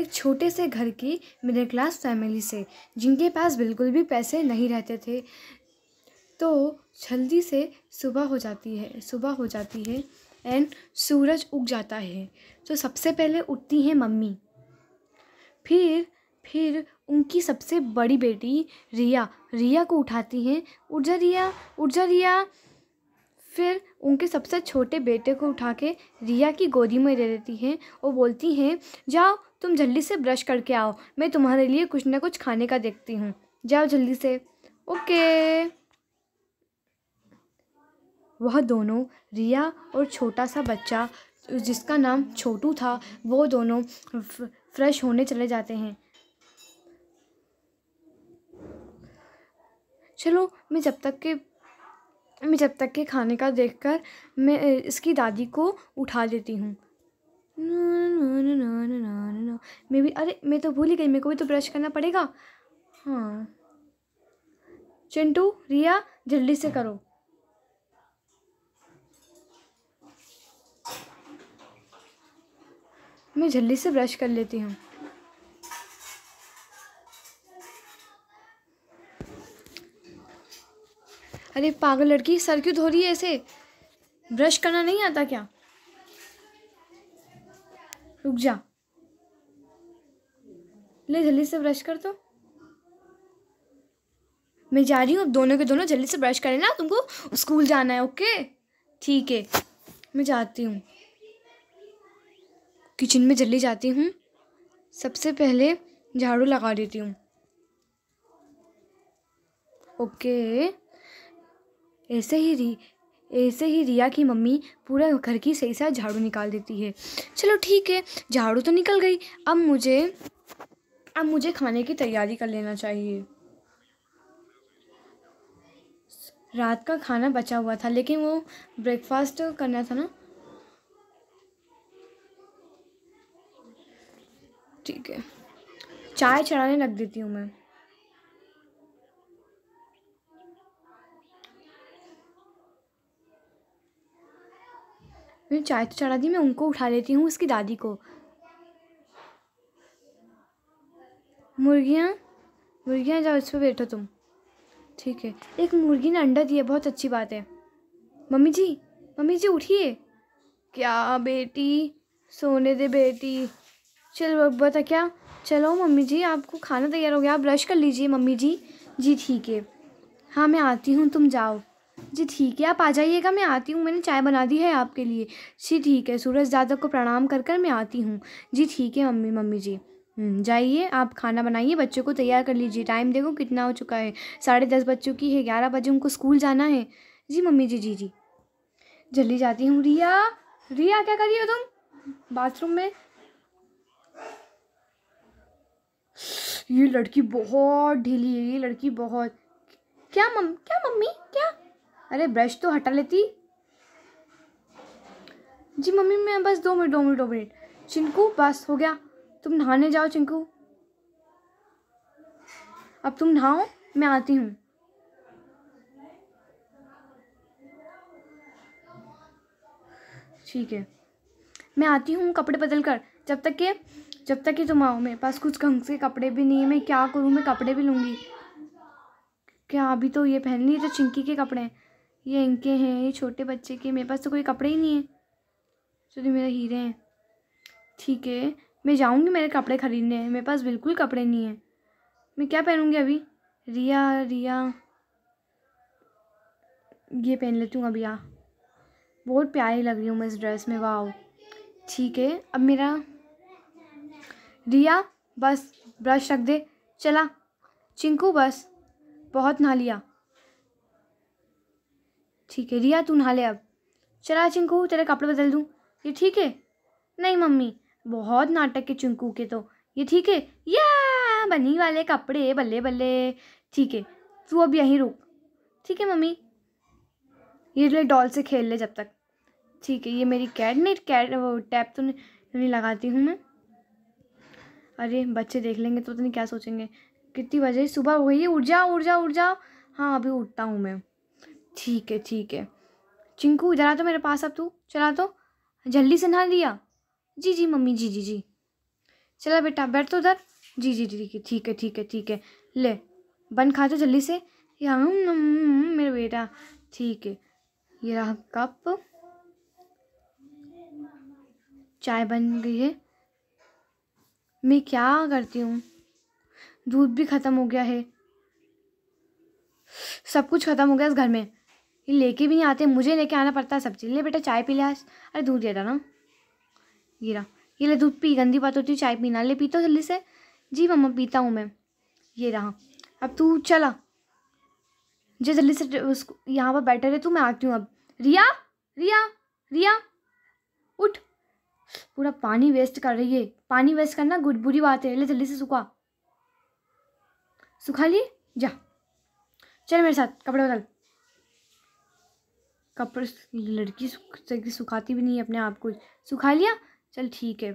एक छोटे से घर की मिडिल क्लास फैमिली से जिनके पास बिल्कुल भी पैसे नहीं रहते थे तो जल्दी से सुबह हो जाती है सुबह हो जाती है एंड सूरज उग जाता है तो सबसे पहले उठती हैं मम्मी फिर फिर उनकी सबसे बड़ी बेटी रिया रिया को उठाती हैं उठ जा रिया उठ जा रिया फिर उनके सबसे छोटे बेटे को उठा के रिया की गोदी में दे देती हैं और बोलती हैं जाओ तुम जल्दी से ब्रश करके आओ मैं तुम्हारे लिए कुछ ना कुछ खाने का देखती हूँ जाओ जल्दी से ओके वह दोनों रिया और छोटा सा बच्चा जिसका नाम छोटू था वो दोनों फ्रेश होने चले जाते हैं चलो मैं जब तक के मैं जब तक के खाने का देखकर मैं इसकी दादी को उठा देती हूँ मैं भी अरे मैं तो भूल ही गई मेरे को भी तो ब्रश करना पड़ेगा हाँ चिंटू रिया जल्दी से करो मैं जल्दी से ब्रश कर लेती हूँ अरे पागल लड़की सर क्यों धो रही है ऐसे ब्रश करना नहीं आता क्या रुक जा ले जल्दी से ब्रश कर दो तो। मैं जा रही हूँ अब दोनों के दोनों जल्दी से ब्रश करें ना तुमको स्कूल जाना है ओके ठीक है मैं जाती हूँ किचन में जल्दी जाती हूँ सबसे पहले झाड़ू लगा देती हूँ ओके ऐसे ही री ऐसे ही रिया की मम्मी पूरा घर की सही से झाड़ू निकाल देती है चलो ठीक है झाड़ू तो निकल गई अब मुझे अब मुझे खाने की तैयारी कर लेना चाहिए रात का खाना बचा हुआ था लेकिन वो ब्रेकफास्ट करना था ना ठीक है चाय चढ़ाने लग देती हूँ मैं मैंने चाय तो चढ़ा दी मैं उनको उठा लेती हूँ उसकी दादी को मुर्गियाँ मुर्गियाँ जाओ इस पर बैठो तुम ठीक है एक मुर्गी ने अंडा दिया बहुत अच्छी बात है मम्मी जी मम्मी जी उठिए क्या बेटी सोने दे बेटी चल बता क्या चलो मम्मी जी आपको खाना तैयार हो गया आप ब्रश कर लीजिए मम्मी जी जी ठीक है हाँ मैं आती हूँ तुम जाओ जी ठीक है आप आ जाइएगा मैं आती हूँ मैंने चाय बना दी है आपके लिए जी ठीक है सूरज यादव को प्रणाम कर कर मैं आती हूँ जी ठीक है मम्मी मम्मी जी हम्म, जाइए आप खाना बनाइए बच्चों को तैयार कर लीजिए टाइम देखो कितना हो चुका है साढ़े दस बच्चों की है ग्यारह बजे उनको स्कूल जाना है जी मम्मी जी जी जी जल्दी जाती हूँ रिया रिया क्या कर रही हो तुम बाथरूम में ये लड़की बहुत ढीली है ये लड़की बहुत क्या मम क्या मम्मी क्या अरे ब्रश तो हटा लेती जी मम्मी मैं बस दो मिनट दो मिनट दो मिनट चिंकू बस हो गया तुम नहाने जाओ चिंकू अब तुम नहाओ मैं आती हूँ ठीक है मैं आती हूँ कपड़े बदल कर जब तक के जब तक ही तुम आओ मेरे पास कुछ ढंग से कपड़े भी नहीं है मैं क्या करूँ मैं कपड़े भी लूँगी क्या अभी तो ये पहन लिए तो चिंकी के कपड़े हैं ये इनके हैं ये छोटे बच्चे के मेरे पास तो कोई कपड़े ही नहीं है चलिए तो मेरे हीरे हैं ठीक है मैं जाऊँगी मेरे कपड़े ख़रीदने मेरे पास बिल्कुल कपड़े नहीं हैं मैं क्या पहनूँगी अभी रिया रिया ये पहन लेती हूँ अभी यहाँ बहुत प्यारी लग रही हूँ मैं इस ड्रेस में वाह ठीक है अब मेरा रिया बस ब्रश रख दे चला चिंकू बस बहुत नहा लिया ठीक है रिया तू नहा ले अब चला चिंकू तेरे कपड़े बदल दूँ ये ठीक है नहीं मम्मी बहुत नाटक के चिंकू के तो ये ठीक है या बनी वाले कपड़े बल्ले बल्ले ठीक है तू अब यहीं रुक ठीक है मम्मी ये ले डॉल से खेल ले जब तक ठीक है ये मेरी कैट नहीं कैट वो टैप तो नहीं, नहीं लगाती हूँ मैं अरे बच्चे देख लेंगे तो पता नहीं क्या सोचेंगे कितनी बजे सुबह हो गई है उठ जाओ उठ जाओ उठ जाओ हाँ अभी उठता हूँ मैं ठीक है ठीक है चिंकू इधर आ तो मेरे पास अब तू चला तो जल्दी से नहा लिया जी जी मम्मी जी जी जी चला बेटा बैठ तो उधर जी जी जी ठीक है ठीक है ठीक है ले बन खा तो जल्दी से या हम्म, हम्म, हम्म, मेरा बेटा ठीक है ये रहा कप चाय बन गई है मैं क्या करती हूँ दूध भी ख़त्म हो गया है सब कुछ ख़त्म हो गया इस घर में ये लेके भी नहीं आते मुझे लेके आना पड़ता है सब चीज़ ले बेटा चाय पी लिया अरे दूध दे ना गिरा ये ले दूध पी गंदी बात होती है चाय पीना ले पीता जल्दी से जी मम्मा पीता हूँ मैं ये रहा अब तू चला जी जल्दी से उसको यहाँ पर बैठे रहे तू मैं आती हूँ अब रिया रिया रिया उठ पूरा पानी वेस्ट कर रही है पानी वेस्ट करना गुड बुरी बात है ले जल्दी से सुखा सुखा लिए जा चल मेरे साथ कपड़े बदल कपड़े लड़की सुख, सुखाती भी नहीं है अपने आप को सुखा लिया चल ठीक है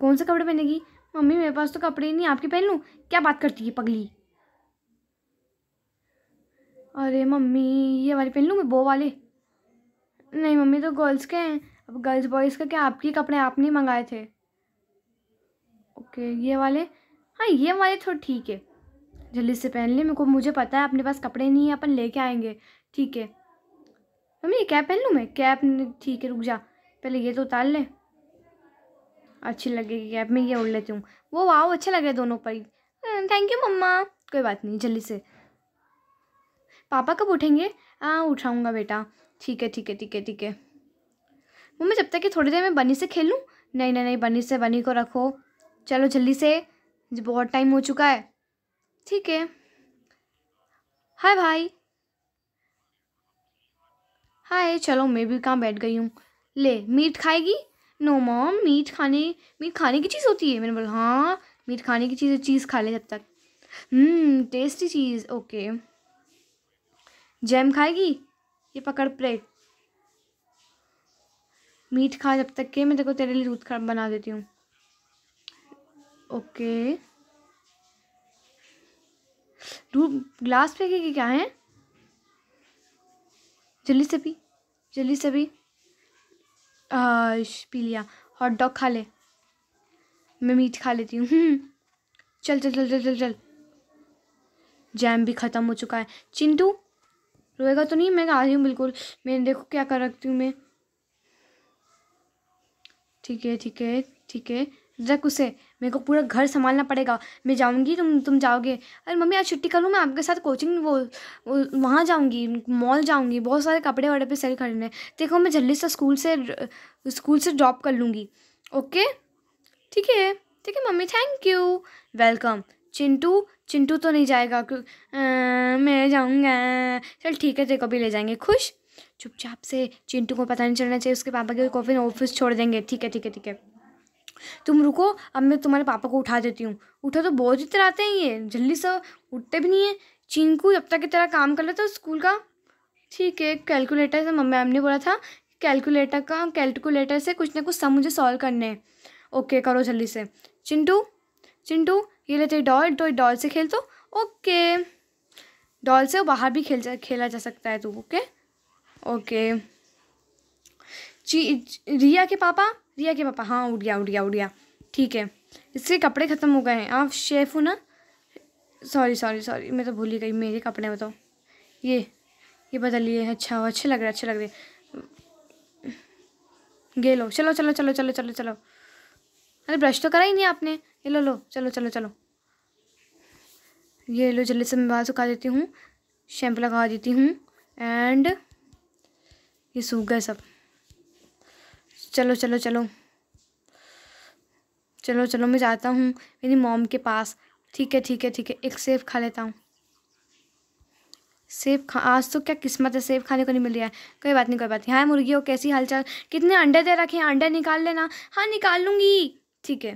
कौन से कपड़े पहनेगी मम्मी मेरे पास तो कपड़े ही नहीं आपके पहन लूँ क्या बात करती है पगली अरे मम्मी ये वाले पहन लूँ मैं बो वाले नहीं मम्मी तो गर्ल्स के हैं अब गर्ल्स बॉयज़ का क्या आपके कपड़े आपने मंगाए थे ओके ये वाले हाँ ये वाले थोड़े तो ठीक है जल्दी से पहन ले मेरे को मुझे पता है अपने पास कपड़े नहीं है अपन लेके आएंगे ठीक है मम्मी ये कैप पहन लूँ मैं कैप ठीक है रुक जा पहले ये तो उतार लें अच्छी लगेगी कैप में ये उड़ लेती हूँ वो वाओ अच्छा लगे दोनों पर ही थैंक यू मम्मा कोई बात नहीं जल्दी से पापा कब उठेंगे हाँ उठाऊँगा बेटा ठीक है ठीक है ठीक है ठीक है मम्मी जब तक कि थोड़ी देर में बनी से खेलूँ नहीं नहीं नहीं बनी से बनी को रखो चलो जल्दी से बहुत टाइम हो चुका है ठीक है हाय भाई हाय चलो मैं भी कहाँ बैठ गई हूँ ले मीट खाएगी नो मॉम मीट खाने मीट खाने की चीज़ होती है मैंने बोला हाँ मीट खाने की चीज़ चीज़ खा ले जब तक tasty hmm, cheese okay jam खाएगी ये पकड़ प्लेट मीट खा जब तक के मैं देखो तेरे लिए दूध खराब बना देती हूँ ओके दूध ग्लास फेंकेगी क्या है जल्दी से पी जल्दी से पी पी लिया हॉट डॉग खा ले मैं मीट खा लेती हूँ हम्म। चल चल चल चल चल चल जैम भी ख़त्म हो चुका है चिंटू रोएगा तो नहीं मैं आ रही हूँ बिल्कुल मैंने देखो क्या कर रखती हूँ मैं ठीक है ठीक है ठीक है रख उसे મેકો પૂરા ઘર સંભાળના પડેગા મે જાવુંગી તું તું જાવે અલ મમ્મી આજ છૂટી કરું મે આપકે સાથ કોચિંગ વો વહા જાવુંગી મોલ જાવુંગી બહુત سارے કપડે વાડે પે સેર કરને દેખો મે જલ્દી સે સ્કૂલ સે સ્કૂલ સે ડ્રોપ કર લુંગી ઓકે ઠીક હે ઠીક હે mummy thank you welcome Chintu Chintu તો નહીં જાયેગા મે લઈ જાવંગે ચલ ઠીક હે દેખો ભી લઈ જાયંગે ખુશ ચૂપચાપ સે ચિંટુ કો પતા નહીં ચલના છાયે ઉસકે પાપા કે ઓફિસ છોડ દેંગે ઠીક હે ઠીક હે ઠીક હે तुम रुको अब मैं तुम्हारे पापा को उठा देती हूँ उठा तो बहुत ही तरह हैं ये जल्दी से उठते भी नहीं है चिंकू जब तक की तरह काम कर लेता स्कूल का ठीक है कैलकुलेटर से मम्मी मैम ने बोला था कैलकुलेटर का कैलकुलेटर से कुछ ना कुछ सब मुझे सॉल्व करने हैं ओके करो जल्दी से चिंटू चिंटू ये लेते डॉल तो डॉल से खेल तो ओके डॉल से बाहर भी खेल जा खेला जा सकता है तू ओके ओके ची रिया के पापा रिया के पापा हाँ उठ गया उठ गया उठ गया ठीक है इसके कपड़े ख़त्म हो गए हैं आप शेफ हो ना सॉरी सॉरी सॉरी मैं तो भूल ही गई मेरे कपड़े बताओ ये ये बदलिए अच्छा अच्छे लग रहे अच्छे लग रहे गे लो चलो चलो चलो चलो चलो चलो अरे ब्रश तो करा ही नहीं आपने ये लो लो चलो चलो चलो ये लो जल्दी से मैं बाहर सुखा देती हूँ शैम्पू लगा देती हूँ एंड ये सूख गए सब चलो चलो चलो चलो चलो मैं जाता हूँ मेरी मॉम के पास ठीक है ठीक है ठीक है एक सेब खा लेता हूँ सेब खा आज तो क्या किस्मत है सेब खाने को नहीं मिल रहा है कोई बात नहीं कोई बात नहीं हाँ मुर्गी हो कैसी चाल कितने अंडे दे रखे हैं अंडे निकाल लेना हाँ निकाल लूँगी ठीक है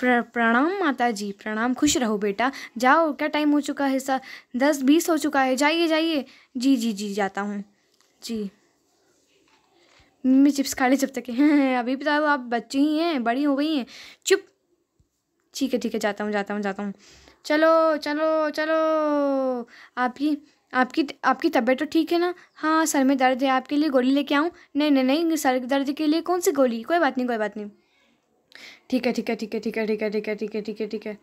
प्र, प्रणाम माता जी प्रणाम खुश रहो बेटा जाओ क्या टाइम हो चुका है सर दस बीस हो चुका है जाइए जाइए जी जी जी जाता हूँ जी मम्मी चिप्स खा ले जब तक हैं अभी बताओ आप बच्ची ही हैं बड़ी हो गई हैं चुप ठीक है ठीक है जाता हूँ जाता हूँ जाता हूँ चलो चलो चलो आपकी आपकी आपकी तबीयत तो ठीक है ना हाँ सर में दर्द है आपके लिए गोली लेके आऊँ नहीं नहीं नहीं सर दर्द के लिए कौन सी गोली कोई बात नहीं कोई बात नहीं ठीक है ठीक है ठीक है ठीक है ठीक है ठीक है ठीक है ठीक है ठीक है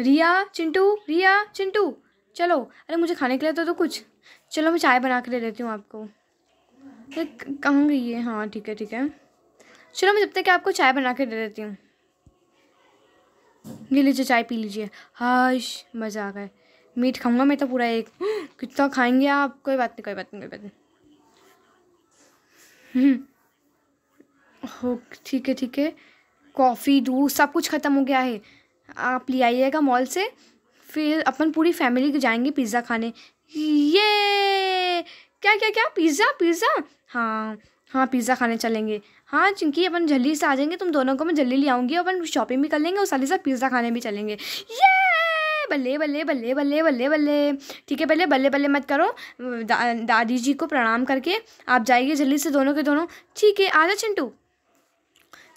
रिया चिंटू रिया चिंटू चलो अरे मुझे खाने के लिए तो, तो कुछ चलो मैं चाय बना के दे देती हूँ आपको कहाँ गई है हाँ ठीक है ठीक है चलो मैं जब तक आपको चाय बना के दे देती हूँ ले लीजिए चाय पी लीजिए हाश मज़ा आ गया मीट खाऊंगा मैं तो पूरा एक कितना खाएंगे आप कोई बात नहीं कोई बात नहीं कोई बात नहीं हम्म। हो ठीक है ठीक है कॉफ़ी दूध सब कुछ ख़त्म हो गया है आप ले आइएगा मॉल से फिर अपन पूरी फैमिली जाएंगे पिज़्ज़ा खाने ये क्या क्या क्या पिज़्ज़ा पिज़्ज़ा हाँ हाँ पिज़्ज़ा खाने चलेंगे हाँ चिंकी अपन जल्दी से आ जाएंगे तुम दोनों को मैं जल्दी ले आऊँगी अपन शॉपिंग भी कर लेंगे और साथ ही साथ पिज़्ज़ा खाने भी चलेंगे ये बल्ले बल्ले बल्ले बल्ले बल्ले बल्ले ठीक है पहले बल्ले बल्ले मत करो दा, दादी जी को प्रणाम करके आप जाइए जल्दी से दोनों के दोनों ठीक है आ जा चिंटू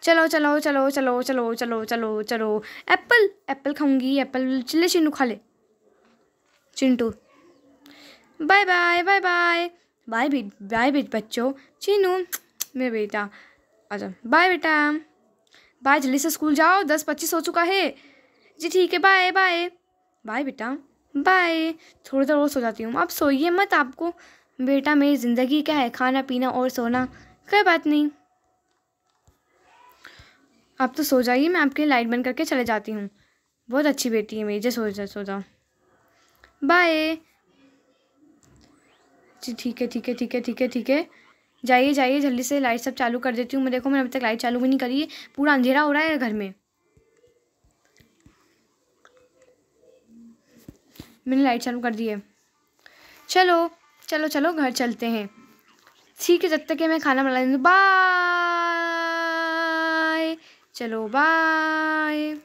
चलो चलो चलो चलो चलो चलो चलो चलो एप्पल एप्पल खाऊंगी एप्पल चिल्ले चिंटू खा ले Chintu bye bye bye bye bye बेट बाय बेट बच्चों चीनू मेरा बेटा अच्छा बाय बेटा बाय जल्दी से स्कूल जाओ दस पच्चीस हो चुका है जी ठीक है बाय बाय बाय बेटा बाय थोड़ी देर और सो जाती हूँ आप सोइए मत आपको बेटा मेरी ज़िंदगी क्या है खाना पीना और सोना कोई बात नहीं आप तो सो जाइए मैं आपके लाइट बंद करके चले जाती हूँ बहुत अच्छी बेटी है मेरी जय सो जा सो जाओ बाय जी ठीक है ठीक है ठीक है ठीक है ठीक है जाइए जाइए जल्दी से लाइट सब चालू कर देती हूँ मैं देखो मैंने अभी तक लाइट चालू भी नहीं करी है पूरा अंधेरा हो रहा है घर में मैंने लाइट चालू कर दी है चलो चलो चलो घर चलते हैं ठीक है जब तक मैं खाना बना लेती हूँ बाय चलो बाय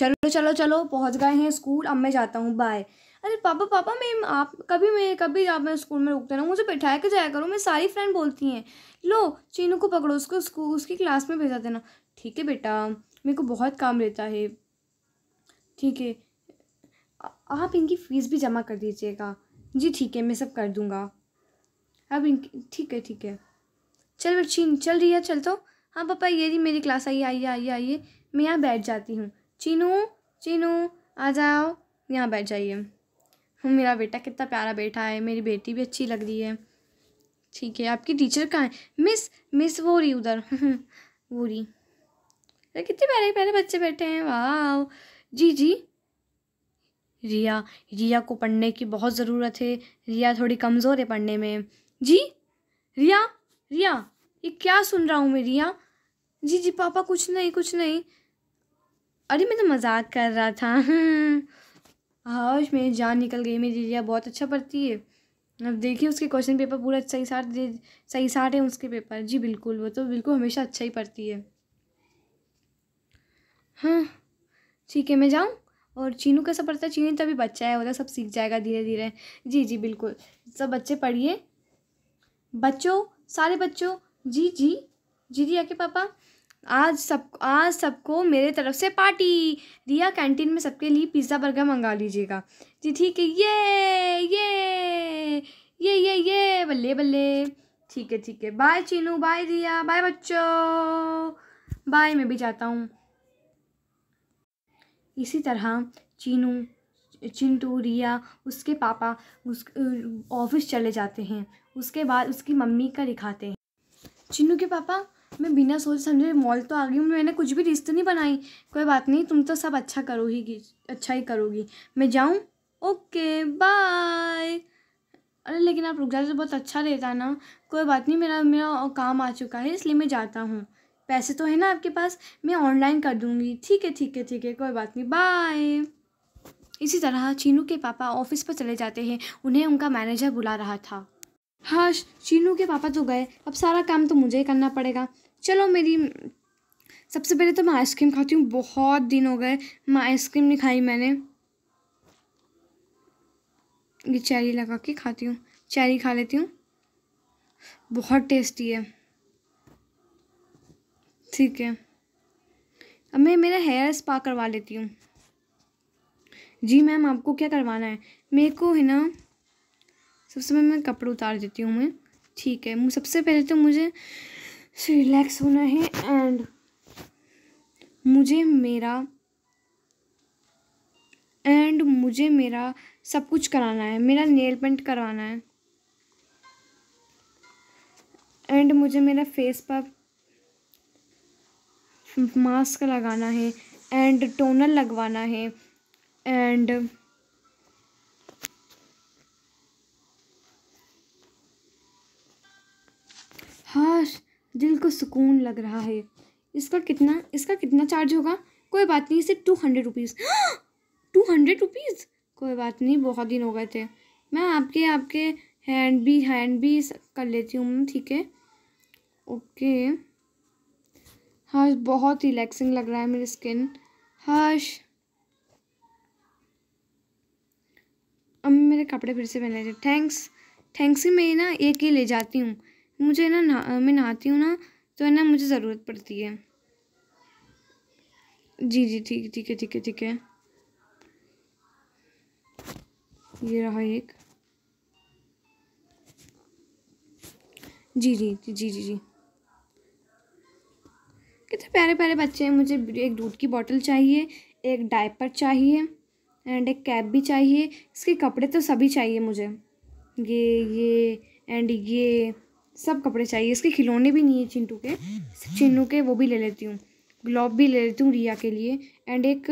चलो चलो चलो पहुंच गए हैं स्कूल अब मैं जाता हूँ बाय अरे पापा पापा मैं आप कभी मैं कभी आप मैं स्कूल में रुकते ना मुझे बैठाया के जाया करो मैं सारी फ्रेंड बोलती हैं लो चीनू को पकड़ो उसको स्कूल उसकी क्लास में भेजा देना ठीक है बेटा मेरे को बहुत काम रहता है ठीक है आप इनकी फ़ीस भी जमा कर दीजिएगा जी ठीक है मैं सब कर दूँगा अब इनकी ठीक है ठीक है चल चीन चल रही है चल तो हाँ पापा ये जी मेरी क्लास आइए आइए आइए आइए मैं यहाँ बैठ जाती हूँ चीनू चीनू आ जाओ यहाँ बैठ जाइए हम मेरा बेटा कितना प्यारा बैठा है मेरी बेटी भी अच्छी लग रही है ठीक है आपकी टीचर कहाँ है मिस मिस वो रही उधर वो रही अरे कितने प्यारे प्यारे बच्चे बैठे हैं वाह जी जी रिया रिया को पढ़ने की बहुत ज़रूरत है रिया थोड़ी कमज़ोर है पढ़ने में जी रिया रिया ये क्या सुन रहा हूँ मैं रिया जी जी पापा कुछ नहीं कुछ नहीं अरे मैं तो मजाक कर रहा था हाश मेरी जान निकल गई मेरी रिया बहुत अच्छा पढ़ती है अब देखिए उसके क्वेश्चन पेपर पूरा सही साठ दे सही साठ है उसके पेपर जी बिल्कुल वो तो बिल्कुल हमेशा अच्छा ही पढ़ती है हाँ ठीक है मैं जाऊँ और चीनू कैसा पढ़ता है चीनू तो अभी बच्चा है वो तो सब सीख जाएगा धीरे धीरे जी जी बिल्कुल सब बच्चे पढ़िए बच्चों सारे बच्चों जी जी जी जी आके पापा आज सब आज सबको मेरे तरफ से पार्टी रिया कैंटीन में सबके लिए पिज़्ज़ा बर्गर मंगा लीजिएगा जी ठीक है ये ये ये ये ये बल्ले बल्ले ठीक है ठीक है bye Chinu bye Riya bye बच्चों बाय मैं भी जाता हूँ इसी तरह चीनू चिंटू रिया उसके पापा उस ऑफिस चले जाते हैं उसके बाद उसकी मम्मी का दिखाते हैं चिन्नू के पापा मैं बिना सोच समझे मॉल तो आ गई हूँ मैंने कुछ भी रिश्त नहीं बनाई कोई बात नहीं तुम तो सब अच्छा करोगी अच्छा ही करोगी मैं जाऊँ ओके बाय अरे लेकिन आप रुक जाते तो बहुत अच्छा रहता ना कोई बात नहीं मेरा मेरा काम आ चुका है इसलिए मैं जाता हूँ पैसे तो है ना आपके पास मैं ऑनलाइन कर दूँगी ठीक है ठीक है ठीक है कोई बात नहीं बाय इसी तरह चीनू के पापा ऑफिस पर चले जाते हैं उन्हें उनका मैनेजर बुला रहा था हाँ शीनू के पापा तो गए अब सारा काम तो मुझे ही करना पड़ेगा चलो मेरी सबसे पहले तो मैं आइसक्रीम खाती हूँ बहुत दिन हो गए मैं आइसक्रीम नहीं खाई मैंने ये चेरी लगा के खाती हूँ चेरी खा लेती हूँ बहुत टेस्टी है ठीक है अब मैं मेरा हेयर स्पा करवा लेती हूँ जी मैम आपको क्या करवाना है मेरे को है ना तो सबसे पहले मैं कपड़े उतार देती हूँ मैं ठीक है सबसे पहले तो मुझे रिलैक्स होना है एंड मुझे मेरा एंड मुझे मेरा सब कुछ कराना है मेरा नेल पेंट करवाना है एंड मुझे मेरा फेस पर मास्क लगाना है एंड टोनर लगवाना है एंड सुकून लग रहा है इसका कितना इसका कितना चार्ज होगा कोई बात नहीं सिर्फ two hundred rupees two hundred rupees कोई बात नहीं बहुत दिन हो गए थे मैं आपके आपके हैंड भी हैंड भी कर लेती हूँ ठीक है ओके हाँ बहुत रिलैक्सिंग लग रहा है मेरी स्किन हर्ष अब मेरे कपड़े फिर से पहन लेते थैंक्स थैंक्स ही मैं ना एक ही ले जाती हूँ मुझे ना, ना मैं नहाती हूँ ना तो है ना मुझे ज़रूरत पड़ती है जी जी ठीक ठीक है ठीक है ठीक है ये रहा एक जी जी जी जी जी जी कितने प्यारे प्यारे बच्चे हैं मुझे एक दूध की बॉटल चाहिए एक डायपर चाहिए एंड एक कैप भी चाहिए इसके कपड़े तो सभी चाहिए मुझे ये ये एंड ये सब कपड़े चाहिए इसके खिलौने भी नहीं है चिंटू के चिन्नू के वो भी ले लेती हूँ ग्लोब भी ले लेती हूँ रिया के लिए एंड एक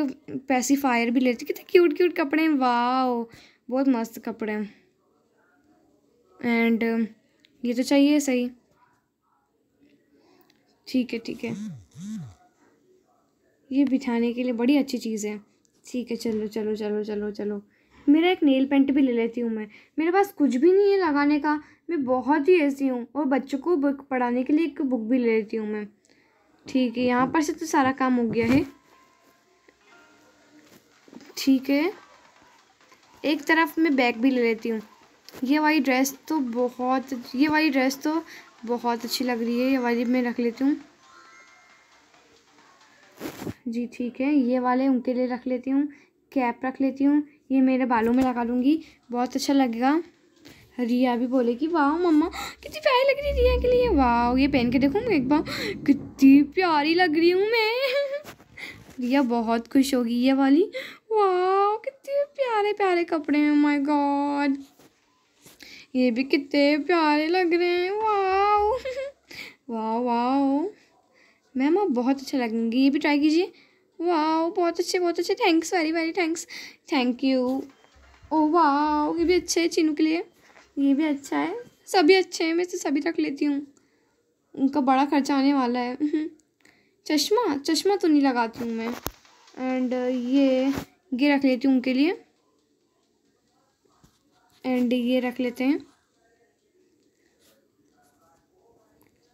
पैसीफायर भी ले लेती हूँ कितने क्यूट क्यूट कपड़े हैं वाह बहुत मस्त कपड़े हैं एंड ये तो चाहिए सही ठीक है ठीक है ये बिठाने के लिए बड़ी अच्छी चीज़ है ठीक है चलो चलो चलो चलो चलो मेरा एक नेल पेंट भी ले लेती हूँ मैं मेरे पास कुछ भी नहीं है लगाने का मैं बहुत ही ऐसी हूँ और बच्चों को बुक पढ़ाने के लिए एक बुक भी ले लेती हूँ मैं ठीक है यहाँ पर से तो सारा काम हो गया है ठीक है एक तरफ मैं बैग भी ले लेती हूँ ये वाली ड्रेस तो बहुत ये वाली ड्रेस तो बहुत अच्छी लग रही है ये वाली मैं रख लेती हूँ जी ठीक है ये वाले उनके लिए रख लेती हूँ कैप रख लेती हूँ ये मेरे बालों में लगा लूँगी बहुत अच्छा लगेगा रिया भी बोले कि वाह मम्मा कितनी प्यारी लग रही रिया के लिए वाह ये पहन के देखूँ एक बार कितनी प्यारी लग रही हूँ मैं रिया बहुत खुश होगी ये वाली वाह कितने प्यारे प्यारे कपड़े हैं माय oh गॉड ये भी कितने प्यारे लग रहे हैं वाह वाह वाह मैम आप बहुत अच्छा लगेंगे ये भी ट्राई कीजिए वाह बहुत अच्छे बहुत अच्छे thanks very very thanks thank you ओ वाह ये भी अच्छा है चीनू के लिए ये भी अच्छा है सभी अच्छे हैं मैं सभी रख लेती हूँ उनका बड़ा खर्चा आने वाला है चश्मा चश्मा तो नहीं लगाती हूँ मैं एंड ये ये रख लेती हूँ उनके लिए एंड ये रख लेते हैं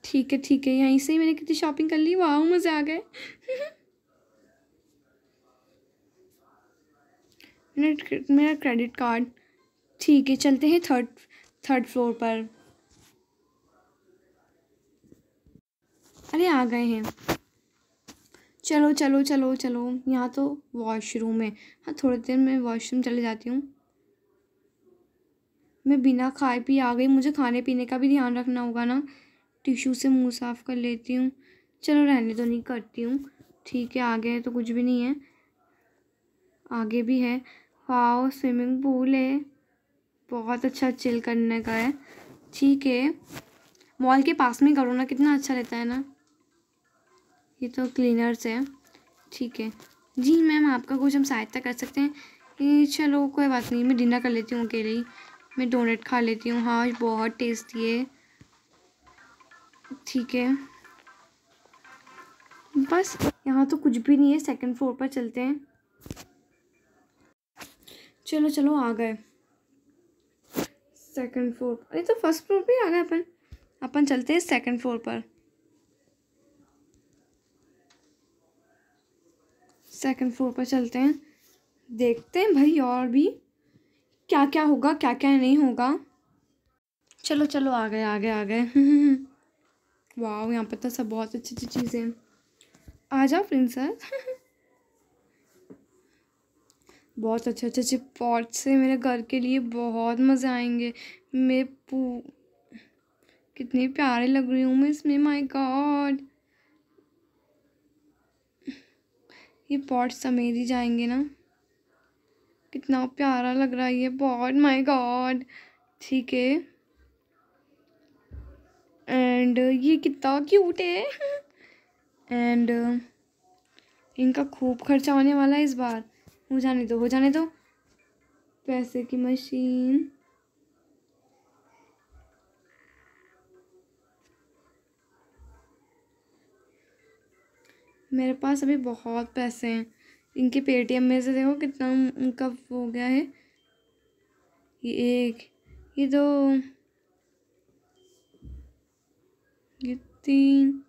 ठीक है ठीक है यहीं से ही मैंने कितनी शॉपिंग कर ली वाह मज़े आ गए मेरा क्रेडिट कार्ड ठीक है चलते हैं थर्ड थर्ड फ्लोर पर अरे आ गए हैं चलो चलो चलो चलो यहाँ तो वॉशरूम है हाँ थोड़ी देर में वॉशरूम चले जाती हूँ मैं बिना खाए पी आ गई मुझे खाने पीने का भी ध्यान रखना होगा ना टिशू से मुंह साफ़ कर लेती हूँ चलो रहने तो नहीं करती हूँ ठीक है आगे तो कुछ भी नहीं है आगे भी है हाँ, वाओ स्विमिंग पूल है बहुत अच्छा चिल करने का है ठीक है मॉल के पास में करो ना कितना अच्छा रहता है ना ये तो क्लीनर्स है ठीक है जी मैम आपका कुछ हम सहायता कर सकते हैं ये चलो कोई बात नहीं मैं डिनर कर लेती हूँ अकेले ही मैं डोनेट खा लेती हूँ हाँ बहुत टेस्टी है ठीक है बस यहाँ तो कुछ भी नहीं है सेकंड फ्लोर पर चलते हैं चलो चलो आ गए सेकंड फ्लोर अरे तो फर्स्ट फ्लोर पे आ गए अपन अपन चलते हैं सेकंड फ्लोर पर सेकंड फ्लोर पर चलते हैं देखते हैं भाई और भी क्या क्या होगा क्या क्या नहीं होगा चलो चलो आ गए आ गए आ गए वाह यहाँ पर तो सब बहुत अच्छी अच्छी चीज़ें हैं आ जाओ प्रिंसेस बहुत अच्छे अच्छे अच्छे पॉट्स से मेरे घर के लिए बहुत मज़े आएंगे मैं पू कितनी प्यारे लग रही हूँ मैं इसमें माय गॉड ये पॉट्स समेत ही जाएंगे ना कितना प्यारा लग रहा है ये पॉट माय गॉड ठीक है एंड ये कितना क्यूट है एंड इनका खूब खर्चा होने वाला है इस बार हो जाने दो हो जाने दो पैसे की मशीन मेरे पास अभी बहुत पैसे हैं इनके पेटीएम में से देखो कितना उनका हो गया है ये एक ये दो ये तीन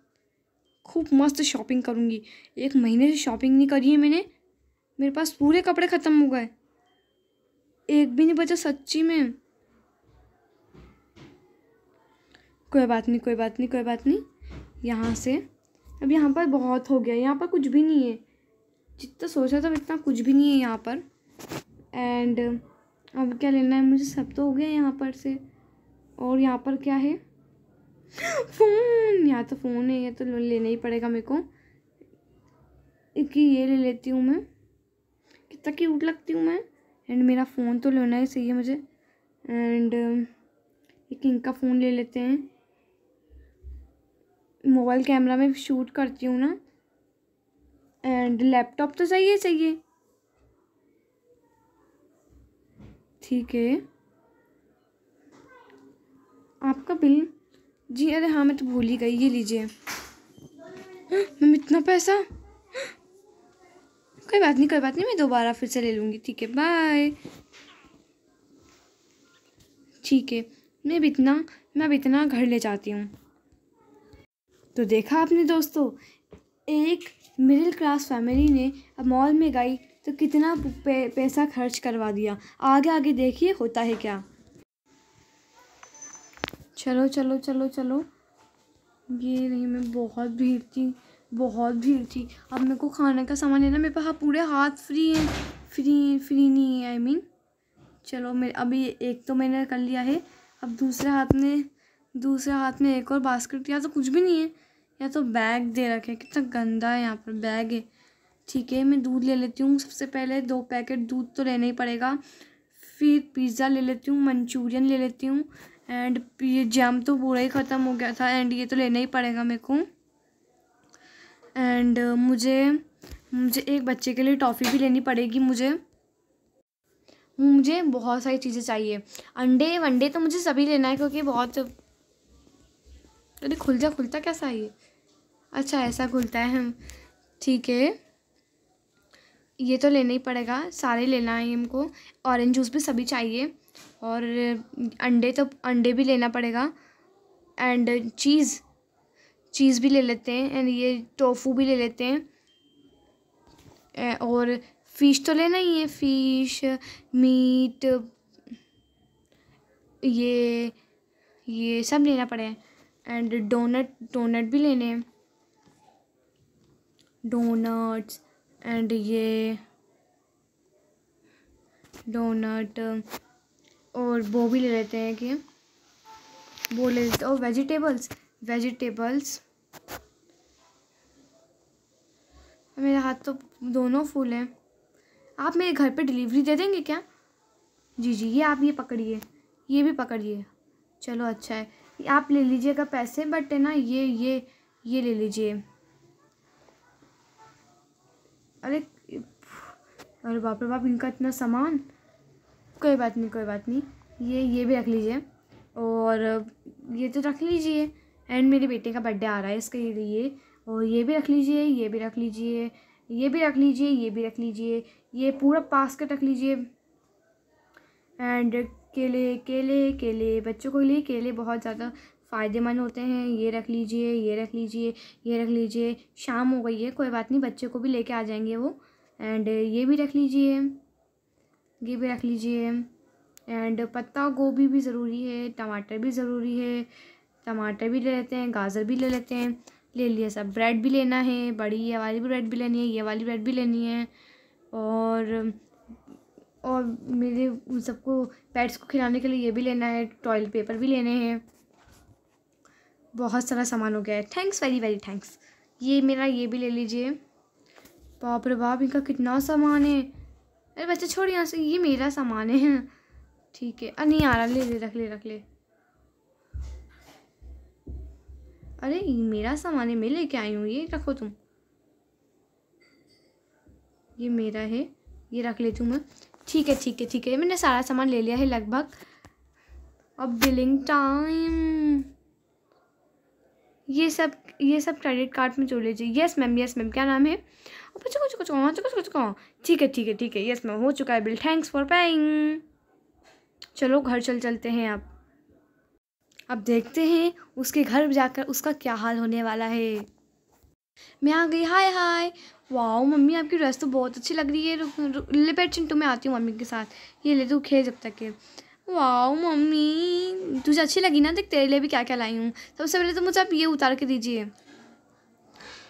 खूब मस्त शॉपिंग करूँगी एक महीने से शॉपिंग नहीं करी है मैंने मेरे पास पूरे कपड़े ख़त्म हो गए एक भी नहीं बचा सच्ची में कोई बात नहीं कोई बात नहीं कोई बात नहीं यहाँ से अब यहाँ पर बहुत हो गया यहाँ पर कुछ भी नहीं है जितना सोचा था इतना कुछ भी नहीं है यहाँ पर एंड अब क्या लेना है मुझे सब तो हो गया यहाँ पर से और यहाँ पर क्या है फ़ोन यहाँ तो फ़ोन है ये तो लेना ही पड़ेगा मेरे को कि ये ले लेती हूँ मैं कितना उठ लगती हूँ मैं एंड मेरा फ़ोन तो लेना ही सही है मुझे एंड um, एक इनका फ़ोन ले लेते हैं मोबाइल कैमरा में शूट करती हूँ ना एंड लैपटॉप तो चाहिए चाहिए ठीक है आपका बिल जी अरे हाँ मैं तो भूल ही गई ये लीजिए हाँ, मैम इतना पैसा कोई बात नहीं कोई बात नहीं मैं दोबारा फिर से ले लूँगी ठीक है बाय ठीक है मैं भी इतना मैं अब इतना घर ले जाती हूँ तो देखा आपने दोस्तों एक मिडिल क्लास फैमिली ने अब मॉल में गई तो कितना पैसा खर्च करवा दिया आगे आगे देखिए होता है क्या चलो चलो चलो चलो ये नहीं मैं बहुत भीड़ थी बहुत भीड़ थी अब मेरे को खाने का सामान लेना मेरे पास पूरे हाथ फ्री हैं फ्री फ्री नहीं है आई I मीन mean. चलो मेरे अभी एक तो मैंने कर लिया है अब दूसरे हाथ में दूसरे हाथ में एक और बास्केट या तो कुछ भी नहीं है या तो बैग दे रखे कितना गंदा है यहाँ पर बैग है ठीक है मैं दूध ले लेती हूँ सबसे पहले दो पैकेट दूध तो लेना ही पड़ेगा फिर पिज़्ज़ा ले लेती हूँ मंचूरियन ले लेती हूँ एंड ये जैम तो पूरा ही ख़त्म हो गया था एंड ये तो लेना ही पड़ेगा मेरे को एंड मुझे मुझे एक बच्चे के लिए टॉफ़ी भी लेनी पड़ेगी मुझे मुझे बहुत सारी चीज़ें चाहिए अंडे वंडे तो मुझे सभी लेना है क्योंकि बहुत अरे खुल जा खुलता कैसा है ये अच्छा ऐसा खुलता है हम ठीक है ये तो लेना ही पड़ेगा सारे लेना है हमको ऑरेंज जूस भी सभी चाहिए और अंडे तो अंडे भी लेना पड़ेगा एंड चीज़ चीज़ भी ले लेते हैं एंड ये टोफू भी ले लेते हैं और फ़िश तो लेना ही है फ़िश मीट ये ये सब लेना पड़े एंड डोनट डोनट भी लेने डोनट्स एंड ये डोनट और वो भी ले लेते हैं कि वो ले लेते और वेजिटेबल्स वेजिटेबल्स मेरे हाथ तो दोनों फूल हैं आप मेरे घर पे डिलीवरी दे देंगे क्या जी जी ये आप ये पकड़िए ये भी पकड़िए चलो अच्छा है आप ले लीजिएगा पैसे बट है ना ये ये ये ले लीजिए अरे अरे बाप रे बाप इनका इतना सामान कोई बात नहीं कोई बात नहीं ये ये भी रख लीजिए और ये तो रख लीजिए एंड मेरे बेटे का बर्थडे आ रहा है इसके लिए और ये भी रख लीजिए ये भी रख लीजिए ये भी रख लीजिए ये भी रख लीजिए ये पूरा बास्केट रख लीजिए एंड केले केले केले बच्चों के लिए केले बहुत ज़्यादा फ़ायदेमंद होते हैं ये रख लीजिए ये रख लीजिए ये रख लीजिए शाम हो गई है कोई बात नहीं बच्चे को भी लेके आ जाएंगे वो एंड ये भी रख लीजिए ये भी रख लीजिए एंड पत्ता गोभी भी ज़रूरी है टमाटर भी ज़रूरी है टमाटर भी ले लेते हैं गाजर भी ले लेते हैं ले लिया सब ब्रेड भी लेना है बड़ी ये वाली ब्रेड भी लेनी है ये वाली ब्रेड भी लेनी है और और मेरे उन सबको पेट्स को खिलाने के लिए ये भी लेना है टॉयलेट पेपर भी लेने हैं बहुत सारा सामान हो गया है थैंक्स वेरी वेरी थैंक्स ये मेरा ये भी ले लीजिए बाप रे बाप इनका कितना सामान है अरे बच्चे छोड़ यहाँ से ये मेरा सामान है ठीक है अरे नहीं आ रहा ले ले रख ले रख ले अरे मेरा सामान है मैं लेके आई हूँ ये रखो तुम ये मेरा है ये रख लेती हूँ मैं ठीक है ठीक है ठीक है मैंने सारा सामान ले लिया है लगभग अब बिलिंग टाइम ये सब ये सब क्रेडिट कार्ड में जोड़ लीजिए यस मैम यस मैम क्या नाम है कुछ कुछ कुछ कुछ कुछ कहाँ ठीक है ठीक है ठीक है यस मैम हो चुका है बिल थैंक्स फॉर पेइंग चलो घर चल चलते हैं आप अब देखते हैं उसके घर जाकर उसका क्या हाल होने वाला है मैं आ गई हाय हाय वाओ मम्मी आपकी ड्रेस तो बहुत अच्छी लग रही है ले पैर चिंटू मैं आती हूँ मम्मी के साथ ये ले तू खेल जब तक के मम्मी तुझे अच्छी लगी ना देख तेरे लिए भी क्या क्या लाई हूँ सबसे पहले तो मुझे आप ये उतार के दीजिए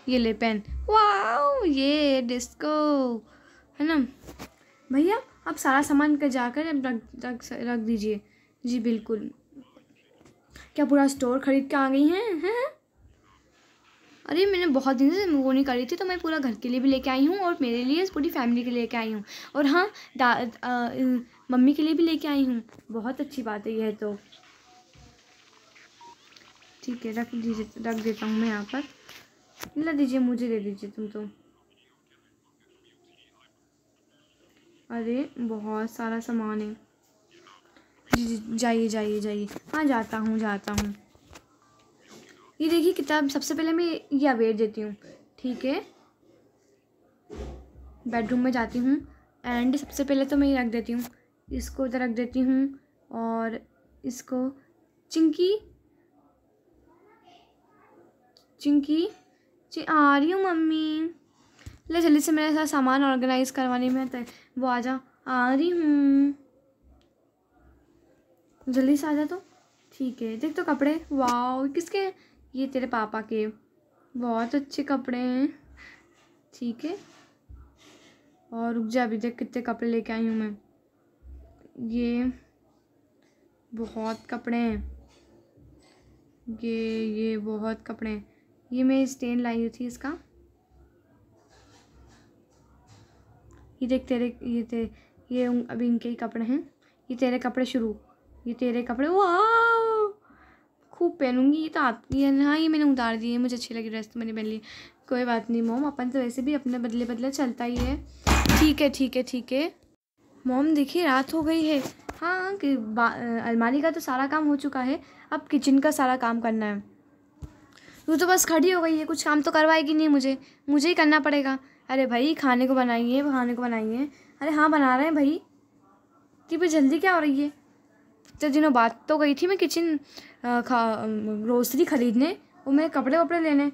ये ले पेन वाओ ये डिस्को है ना भैया आप सारा सामान कर जाकर रख रख दीजिए जी बिल्कुल क्या पूरा स्टोर ख़रीद के आ गई हैं है? अरे मैंने बहुत दिन से वो नहीं करी थी तो मैं पूरा घर के लिए भी लेके आई हूँ और मेरे लिए पूरी फैमिली के लिए लेके आई हूँ और हाँ मम्मी के लिए भी लेके आई हूँ बहुत अच्छी बात है यह तो ठीक है रख दीजिए रख देता हूँ मैं यहाँ पर ला दीजिए मुझे दे दीजिए तुम तो अरे बहुत सारा सामान है जाइए जाइए जाइए हाँ जाता हूँ जाता हूँ ये देखिए किताब सबसे पहले मैं ये अवेयर देती हूँ ठीक है बेडरूम में जाती हूँ एंड सबसे पहले तो मैं ये रख देती हूँ इसको उधर रख देती हूँ और इसको चिंकी चिंकी ची आ रही हूँ मम्मी ले जल्दी से मेरे साथ सामान ऑर्गेनाइज़ करवाने में तो वो आ जा आ रही हूँ जल्दी से आ जा तो ठीक है देख तो कपड़े वाओ किसके ये तेरे पापा के बहुत अच्छे कपड़े हैं ठीक है और रुक जा अभी देख कितने कपड़े लेके आई हूँ मैं ये बहुत कपड़े हैं ये ये बहुत कपड़े हैं ये मैं स्टेन लाई हुई थी इसका ये देख तेरे ये तेरे ये अभी इनके ही कपड़े हैं ये तेरे कपड़े शुरू ये तेरे कपड़े वाह खूब पहनूंगी ये तो आपकी है हाँ ये मैंने उतार दिए मुझे अच्छी लगी ड्रेस तो मैंने पहन ली कोई बात नहीं मोम अपन तो वैसे भी अपने बदले बदले चलता ही है ठीक है ठीक है ठीक है मोम देखिए रात हो गई है हाँ कि अलमारी का तो सारा काम हो चुका है अब किचन का सारा काम करना है तू तो बस खड़ी हो गई है कुछ काम तो करवाएगी नहीं मुझे मुझे ही करना पड़ेगा अरे भाई खाने को बनाइए खाने को बनाइए अरे हाँ बना रहे हैं भाई कि भाई जल्दी क्या हो रही है इतने दिनों बात तो गई थी मैं किचन ग्रोसरी ख़रीदने और मेरे कपड़े वपड़े लेने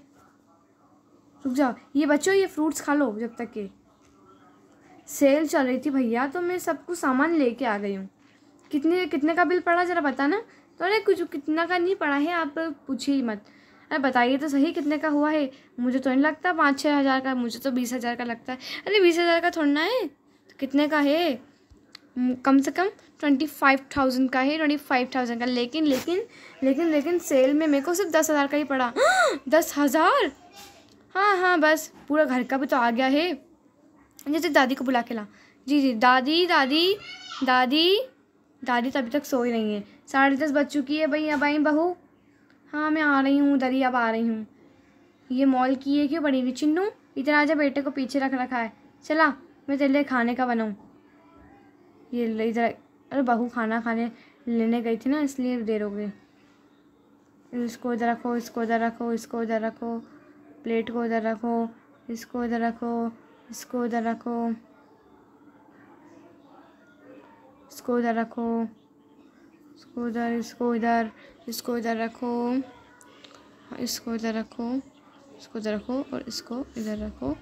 रुक जाओ ये बच्चों ये फ्रूट्स खा लो जब तक के सेल चल रही थी भैया तो मैं सब कुछ सामान लेके आ गई हूँ कितने कितने का बिल पड़ा ज़रा बता ना तो अरे कुछ कितना का नहीं पड़ा है आप पूछिए ही मत अरे बताइए तो सही कितने का हुआ है मुझे तो नहीं लगता पाँच छः हज़ार का मुझे तो बीस हज़ार का लगता है अरे बीस हज़ार का थोड़ा है तो कितने का है कम से कम ट्वेंटी फाइव थाउजेंड का है ट्वेंटी फाइव थाउजेंड का लेकिन लेकिन लेकिन लेकिन सेल में मेरे को सिर्फ दस हज़ार का ही पड़ा दस हज़ार हाँ हाँ बस पूरा घर का भी तो आ गया है जैसे दादी को बुला के ला जी जी दादी दादी दादी दादी तो अभी तक सो ही रही है साढ़े दस बज चुकी है भाई अब आई बहू हाँ मैं आ रही हूँ दादी अब आ रही हूँ ये मॉल की है क्यों बड़ी हुई चिन्नू इधर आजा बेटे को पीछे रख रखा है चला मैं तेरे खाने का बनाऊँ ये इधर अरे बहू खाना खाने लेने गई थी ना इसलिए देर हो गई इसको उधर रखो इसको उधर रखो इसको उधर रखो प्लेट को उधर रखो इसको उधर रखो इसको उधर रखो इसको उधर रखो इसको उधर इसको इधर इसको इधर रखो इसको इधर रखो इसको इधर रखो और इसको इधर रखो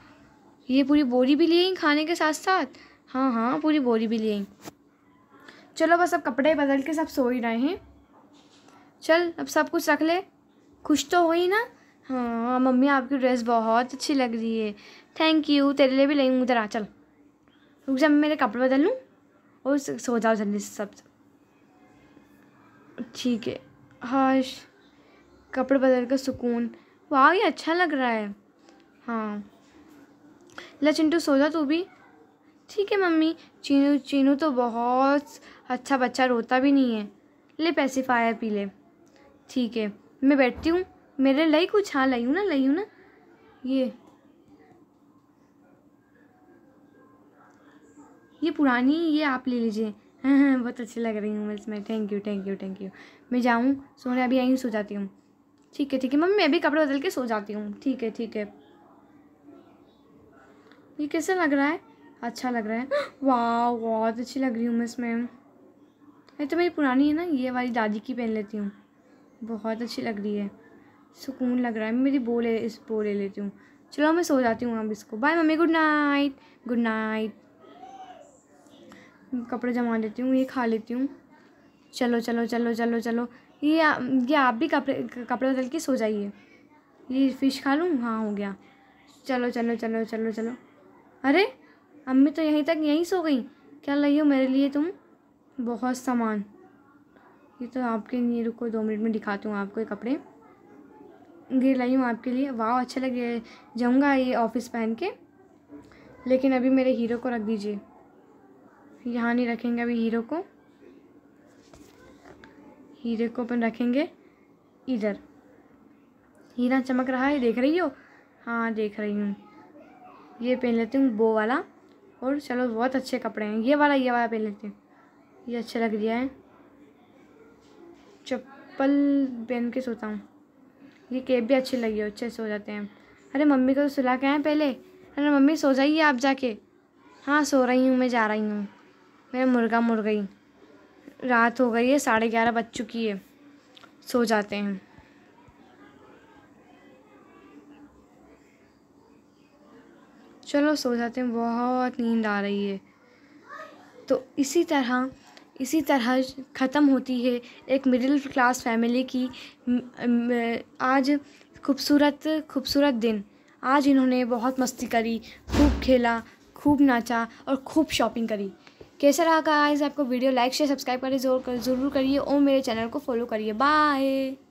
ये पूरी बोरी भी लिए खाने के साथ साथ हाँ हाँ पूरी बोरी भी लिए चलो बस अब कपड़े बदल के सब सो ही रहे हैं चल अब सब कुछ रख ले खुश तो हो ही ना हाँ मम्मी आपकी ड्रेस बहुत अच्छी लग रही है थैंक यू तेरे लिए भी लेंगे उधर आ चल रुक जा मेरे कपड़े बदल लूँ और सो जाओ जल्दी से सब ठीक है हाश कपड़े बदल कर सुकून वाह ये अच्छा लग रहा है हाँ ल चिंटू सो जा तू भी ठीक है मम्मी चीनू चीनू तो बहुत अच्छा बच्चा रोता भी नहीं है ले पैसे फायर पी ले ठीक है मैं बैठती हूँ मेरे लई कुछ हाँ लई हूँ ना लई हूँ ना ये ये पुरानी ये आप ले लीजिए हाँ हाँ बहुत अच्छी लग रही हूँ मैं इसमें thank you thank you thank you मैं जाऊँ सोने अभी आई हूँ सो जाती हूँ ठीक है ठीक है मम्मी मैं भी कपड़े बदल के सो जाती हूँ ठीक है ठीक है ये कैसा लग रहा है अच्छा लग रहा है वाह बहुत अच्छी लग रही हूँ मैं इसमें ये तो मेरी पुरानी है ना ये वाली दादी की पहन लेती हूँ बहुत अच्छी लग रही है सुकून लग रहा है मेरी बो ले इस बो ले लेती हूँ चलो मैं सो जाती हूँ अब इसको bye mummy good night good night कपड़े जमा लेती हूँ ये खा लेती हूँ चलो चलो चलो चलो चलो ये ये आप भी कपड़े कपड़े बदल के सो जाइए ये फ़िश खा लूँ हाँ हो गया चलो चलो चलो चलो चलो अरे अम्मी तो यहीं तक यहीं सो गई क्या लगी हो मेरे लिए तुम बहुत सामान ये तो आपके लिए रुको दो मिनट में दिखाती हूँ आपको ये कपड़े गिर लाई हूँ आपके लिए वाह अच्छा लगे जाऊँगा ये ऑफिस पहन के लेकिन अभी मेरे हीरो को रख दीजिए यहाँ नहीं रखेंगे अभी हीरो को हीरे को अपन रखेंगे इधर हीरा चमक रहा है देख रही हो हाँ देख रही हूँ ये पहन लेती हूँ बो वाला और चलो बहुत अच्छे कपड़े हैं ये वाला ये वाला पहन लेती हूँ ये अच्छा लग रहा है चप्पल पहन के सोता हूँ ये कैप भी अच्छी लगी हो अच्छे सो जाते हैं अरे मम्मी को तो सुला के आए पहले अरे मम्मी सो जाइए आप जाके हाँ सो रही हूँ मैं जा रही हूँ मेरा मुर्गा मुर गई रात हो गई है साढ़े ग्यारह बज चुकी है सो जाते हैं चलो सो जाते हैं बहुत नींद आ रही है तो इसी तरह इसी तरह ख़त्म होती है एक मिडिल क्लास फैमिली की आज खूबसूरत खूबसूरत दिन आज इन्होंने बहुत मस्ती करी खूब खेला खूब नाचा और खूब शॉपिंग करी कैसा रहा आज आपको वीडियो लाइक शेयर सब्सक्राइब करें जरूर कर ज़रूर करिए और मेरे चैनल को फॉलो करिए बाय